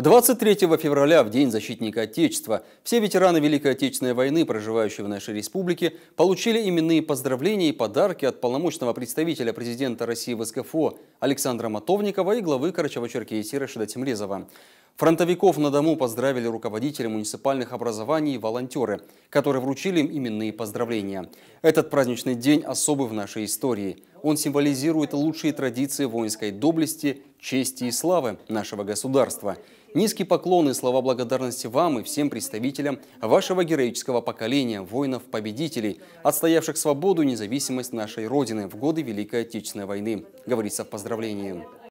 23 февраля, в День защитника Отечества, все ветераны Великой Отечественной войны, проживающие в нашей республике, получили именные поздравления и подарки от полномочного представителя президента России в СКФО Александра Мотовникова и главы Карачаево-Черкесии Рашида Тимрезова. Фронтовиков на дому поздравили руководители муниципальных образований и волонтеры, которые вручили им именные поздравления. Этот праздничный день особый в нашей истории. Он символизирует лучшие традиции воинской доблести, чести и славы нашего государства. Низкий поклон и слова благодарности вам и всем представителям вашего героического поколения, воинов-победителей, отстоявших свободу и независимость нашей Родины в годы Великой Отечественной войны, говорится в поздравлении.